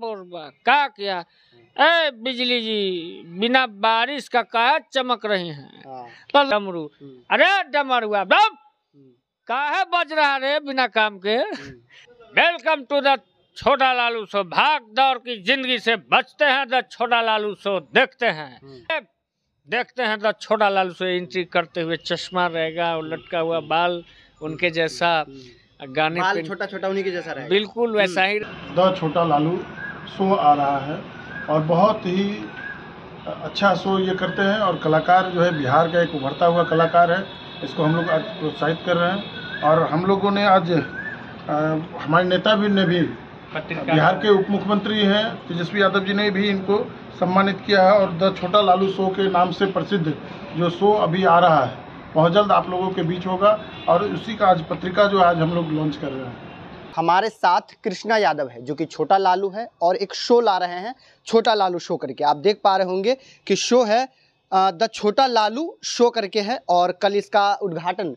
बोरबा का क्या ए बिजली जी बिना बारिश का का चमक रहे हैं हाँ। तो डमरू हम्म। अरे डमरुआ डम है हम्म। बज रहा रे बिना काम के वेलकम टू द छोटा लालू सो भाग दौड़ की जिंदगी से बचते हैं द छोटा लालू सो देखते हैं हम्म। देखते हैं तो छोटा लाल से एंट्री करते हुए चश्मा रहेगा और लटका हुआ बाल उनके जैसा गाने छोटा छोटा उन्हीं के जैसा रहेगा बिल्कुल वैसा ही द छोटा लालू शो आ रहा है और बहुत ही अच्छा शो ये करते हैं और कलाकार जो है बिहार का एक उभरता हुआ कलाकार है इसको हम लोग आज प्रोत्साहित कर रहे हैं और हम लोगों ने आज हमारे नेता भी ने भी बिहार के उप मुख्यमंत्री हैं तेजस्वी यादव जी ने भी इनको सम्मानित किया है और द छोटा लालू शो के नाम से प्रसिद्ध जो शो अभी आ रहा है बहुत जल्द आप लोगों के बीच होगा और उसी का आज पत्रिका जो आज हम लोग लॉन्च कर रहे हैं हमारे साथ कृष्णा यादव है जो कि छोटा लालू है और एक शो ला रहे हैं छोटा लालू शो करके आप देख पा रहे होंगे कि शो है द छोटा लालू शो करके है और कल इसका उद्घाटन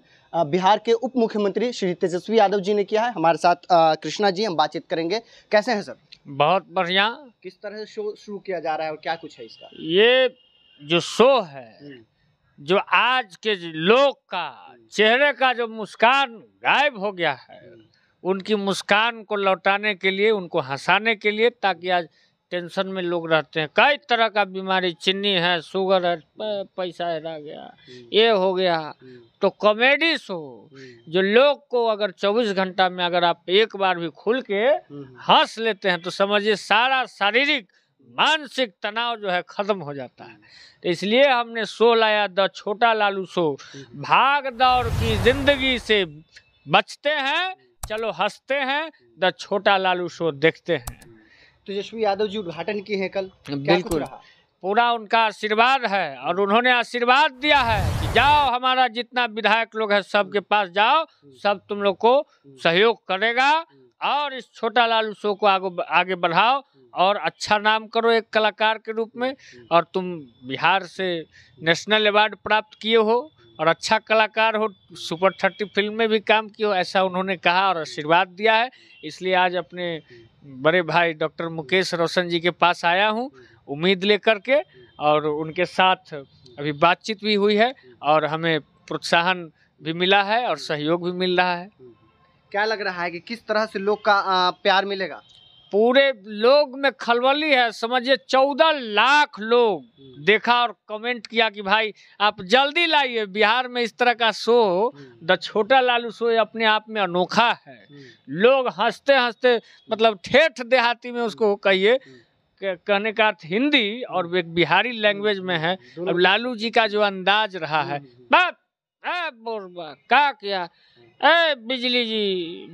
बिहार के उप मुख्यमंत्री श्री तेजस्वी यादव जी ने किया है हमारे साथ कृष्णा जी हम बातचीत करेंगे कैसे हैं सर बहुत बढ़िया किस तरह से शो शुरू किया जा रहा है और क्या कुछ है इसका ये जो शो है हम्म। जो आज के लोग का चेहरे का जो मुस्कान गायब हो गया है हम्म। उनकी मुस्कान को लौटाने के लिए उनको हंसाने के लिए ताकि आज टेंशन में लोग रहते हैं कई तरह का बीमारी चिन्नी है शुगर है पैसा हरा गया हम्म। ये हो गया हम्म। तो कॉमेडी शो हम्म। जो लोग को अगर 24 घंटा में अगर आप एक बार भी खुल के हंस लेते हैं तो समझिए सारा शारीरिक मानसिक तनाव जो है खत्म हो जाता है तो इसलिए हमने शो लाया द छोटा लालू शो भाग दौड़ की जिंदगी से बचते हैं चलो हंसते हैं द छोटा लालू शो देखते हैं तेजस्वी तो यादव जी उद्घाटन किए हैं कल बिल्कुल पूरा उनका आशीर्वाद है और उन्होंने आशीर्वाद दिया है कि जाओ हमारा जितना विधायक लोग है सबके पास जाओ सब तुम लोग को सहयोग करेगा और इस छोटा लालू शो को आगे आगे बढ़ाओ और अच्छा नाम करो एक कलाकार के रूप में और तुम बिहार से नेशनल अवार्ड प्राप्त किए हो और अच्छा कलाकार हो सुपर थर्टी फिल्म में भी काम किया ऐसा उन्होंने कहा और आशीर्वाद दिया है इसलिए आज अपने बड़े भाई डॉक्टर मुकेश रोशन जी के पास आया हूँ उम्मीद लेकर के और उनके साथ अभी बातचीत भी हुई है और हमें प्रोत्साहन भी मिला है और सहयोग भी मिल रहा है क्या लग रहा है कि किस तरह से लोग का प्यार मिलेगा पूरे लोग में खलबली है समझिए चौदह लाख लोग हम्म। देखा और कमेंट किया कि भाई आप जल्दी लाइए बिहार में इस तरह का शो हम्म। द छोटा लालू शो अपने आप में अनोखा है हम्म। लोग हंसते हंसते मतलब ठेठ देहाती में उसको कहिए कहने का अर्थ हिंदी और एक बिहारी लैंग्वेज में है अब लालू जी का जो अंदाज रहा है बात बोरबा का किया ए बिजली जी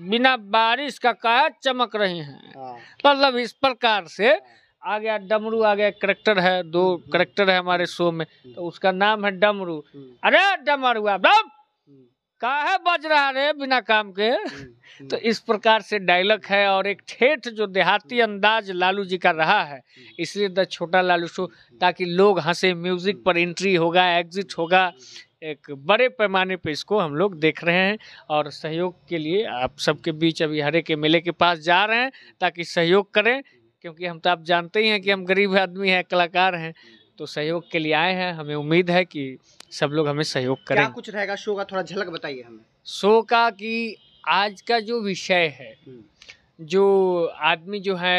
बिना बारिश का का चमक रहे हैं हाँ। मतलब इस प्रकार से हाँ। आ गया डमरू आ गया करेक्टर है दो हम्म, हम्म। करेक्टर है हमारे शो में हम्म। तो उसका नाम है डमरू अरे डमरुआ है बज रहा रे बिना काम के हम्म, तो हम्म। इस प्रकार से डायलॉग है और एक ठेठ जो देहाती हम्म। अंदाज लालू जी का रहा है इसलिए द छोटा लालू शो ताकि लोग हंसे म्यूजिक पर एंट्री होगा एग्जिट होगा एक बड़े पैमाने पे इसको हम लोग देख रहे हैं और सहयोग के लिए आप सबके बीच अभी हरे के मेले के पास जा रहे हैं ताकि सहयोग करें क्योंकि हम तो आप जानते ही हैं कि हम गरीब आदमी हैं कलाकार हैं तो सहयोग के लिए आए हैं हमें उम्मीद है कि सब लोग हमें सहयोग करें क्या कुछ रहेगा शो का थोड़ा झलक बताइए हमें शो का कि आज का जो विषय है हम्म। जो आदमी जो है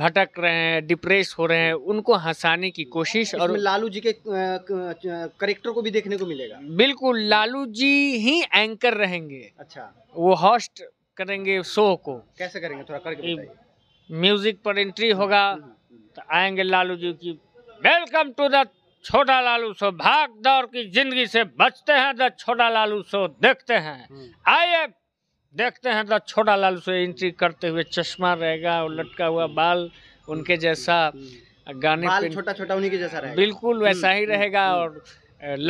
भटक रहे हैं डिप्रेस हो रहे हैं उनको हंसाने की कोशिश और लालू जी के करेक्टर को भी देखने को मिलेगा बिल्कुल लालू जी ही एंकर रहेंगे अच्छा वो हॉस्ट करेंगे शो को कैसे करेंगे थोड़ा करके म्यूजिक पर एंट्री होगा हम्म, हम्म, तो आएंगे लालू जी की वेलकम टू द छोटा लालू सो भाग दौड़ की जिंदगी से बचते हैं द छोटा लालू सो देखते हैं हम्म। आइए देखते हैं द छोटा लालू सो एंट्री करते हुए चश्मा रहेगा और लटका हुआ बाल उनके जैसा हम्म। गाने छोटा छोटा उन्हीं के जैसा रहेगा बिल्कुल वैसा ही हम्म, रहेगा और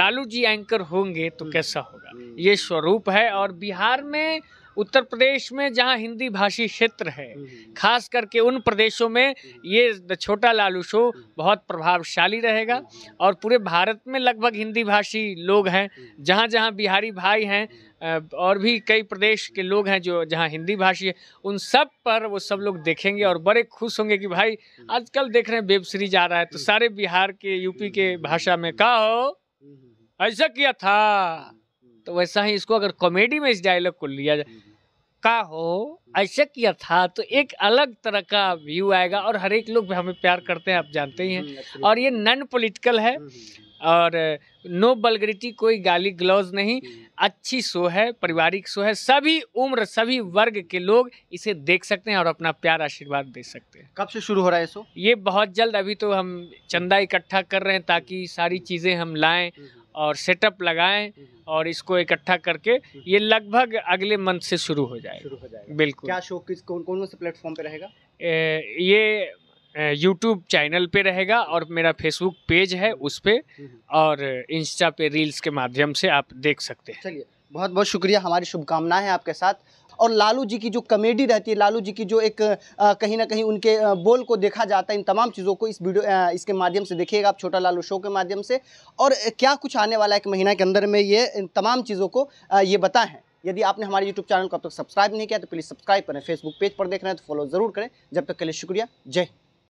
लालू जी एंकर होंगे तो कैसा होगा ये स्वरूप है और बिहार में उत्तर प्रदेश में जहाँ हिंदी भाषी क्षेत्र है हम्म, हम्म, हम्म। खास करके उन प्रदेशों में ये द छोटा लालू शो बहुत प्रभावशाली रहेगा और पूरे भारत में लगभग हिंदी भाषी लोग हैं जहाँ जहाँ बिहारी भाई हैं और भी कई प्रदेश के लोग हैं जो जहाँ हिंदी भाषी है उन सब पर वो सब लोग देखेंगे और बड़े खुश होंगे कि भाई आजकल देख रहे हैं वेब सीरीज आ रहा है तो सारे बिहार के यूपी के भाषा में का हो ऐसा किया था तो वैसा ही इसको अगर कॉमेडी में इस डायलॉग को लिया जाए हम्म। का हो ऐसे किया था तो एक अलग तरह का व्यू आएगा और हर एक लोग हमें प्यार करते हैं आप जानते ही हैं हम्म, और ये नन पॉलिटिकल है हम्म, और नो बलग्रिटी कोई गाली ग्लोज नहीं अच्छी शो है पारिवारिक शो है सभी उम्र सभी वर्ग के लोग इसे देख सकते हैं और अपना प्यार आशीर्वाद दे सकते हैं कब से शुरू हो रहा है शो ये बहुत जल्द अभी तो हम चंदा इकट्ठा कर रहे हैं ताकि सारी चीज़ें हम लाएं और सेटअप लगाएं हम्म। और इसको इकट्ठा करके हम्म। ये लगभग अगले मंथ से शुरू हो जाए शुरू हो जाएगा बिल्कुल क्या शो किस कौन कौन से प्लेटफॉर्म पे रहेगा ये यूट्यूब चैनल पे रहेगा और मेरा फेसबुक पेज है हम्म। उस पर और इंस्टा पे रील्स के माध्यम से आप देख सकते हैं चलिए बहुत बहुत शुक्रिया हमारी शुभकामनाएं आपके साथ और लालू जी की जो कमेडी रहती है लालू जी की जो एक कहीं ना कहीं उनके बोल को देखा जाता है इन तमाम चीज़ों को इस वीडियो इसके माध्यम से देखिएगा आप छोटा लालू शो के माध्यम से और क्या कुछ आने वाला एक महीना के अंदर में ये इन तमाम चीज़ों को ये बताएं यदि आपने हमारे यूट्यूब चैनल को अब तक सब्सक्राइब नहीं किया तो प्लीज़ सब्सक्राइब करें फेसबुक पेज पर देख रहे हैं तो फॉलो ज़रूर करें जब तक के लिए शुक्रिया जय